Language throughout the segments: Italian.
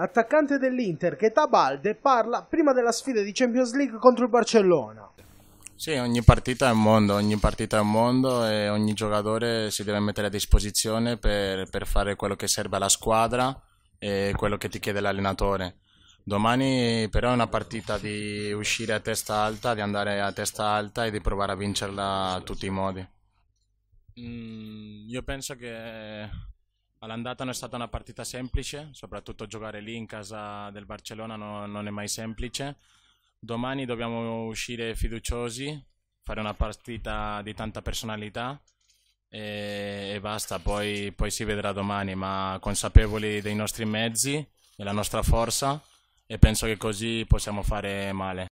L'attaccante dell'Inter, che Tabalde, parla prima della sfida di Champions League contro il Barcellona. Sì, ogni partita è un mondo, ogni partita è un mondo e ogni giocatore si deve mettere a disposizione per, per fare quello che serve alla squadra e quello che ti chiede l'allenatore. Domani però è una partita di uscire a testa alta, di andare a testa alta e di provare a vincerla a tutti i modi. Mm, io penso che All'andata non è stata una partita semplice, soprattutto giocare lì in casa del Barcellona no, non è mai semplice. Domani dobbiamo uscire fiduciosi, fare una partita di tanta personalità e, e basta, poi, poi, si vedrà domani, ma consapevoli dei nostri mezzi, della nostra forza e penso che così possiamo fare male.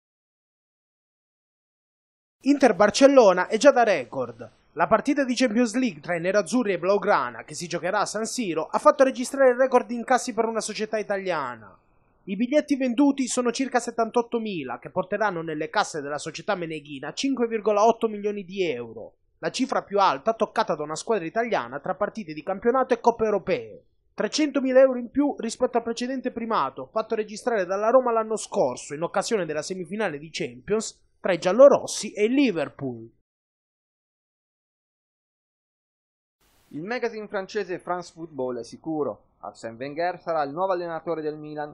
Inter-Barcellona è già da record. La partita di Champions League tra i nerazzurri e Blaugrana, che si giocherà a San Siro, ha fatto registrare il record di incassi per una società italiana. I biglietti venduti sono circa 78.000, che porteranno nelle casse della società meneghina 5,8 milioni di euro, la cifra più alta toccata da una squadra italiana tra partite di campionato e coppe europee. 300.000 euro in più rispetto al precedente primato, fatto registrare dalla Roma l'anno scorso in occasione della semifinale di Champions tra i giallorossi e il Liverpool. Il magazine francese France Football è sicuro, Arsène Wenger sarà il nuovo allenatore del Milan.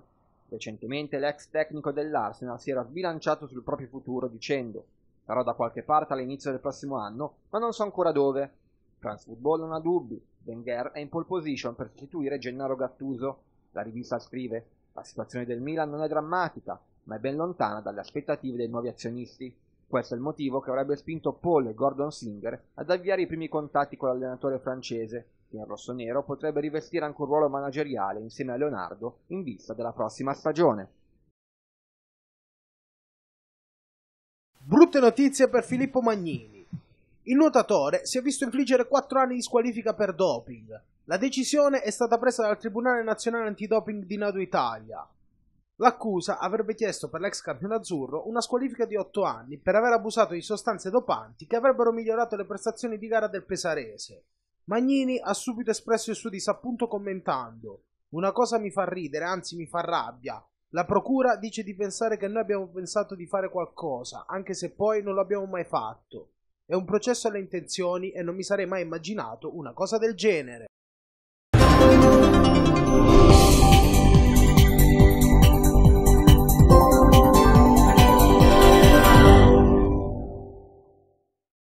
Recentemente l'ex tecnico dell'Arsenal si era sbilanciato sul proprio futuro dicendo sarò da qualche parte all'inizio del prossimo anno, ma non so ancora dove. France Football non ha dubbi, Wenger è in pole position per sostituire Gennaro Gattuso. La rivista scrive la situazione del Milan non è drammatica, ma è ben lontana dalle aspettative dei nuovi azionisti. Questo è il motivo che avrebbe spinto Paul e Gordon Singer ad avviare i primi contatti con l'allenatore francese, che in rossonero potrebbe rivestire anche un ruolo manageriale insieme a Leonardo in vista della prossima stagione. Brutte notizie per Filippo Magnini. Il nuotatore si è visto infliggere 4 anni di squalifica per doping. La decisione è stata presa dal Tribunale Nazionale Antidoping di Nado Italia, L'accusa avrebbe chiesto per l'ex campione azzurro una squalifica di 8 anni per aver abusato di sostanze dopanti che avrebbero migliorato le prestazioni di gara del pesarese. Magnini ha subito espresso il suo disappunto commentando: Una cosa mi fa ridere, anzi mi fa rabbia. La procura dice di pensare che noi abbiamo pensato di fare qualcosa, anche se poi non l'abbiamo mai fatto. È un processo alle intenzioni e non mi sarei mai immaginato una cosa del genere.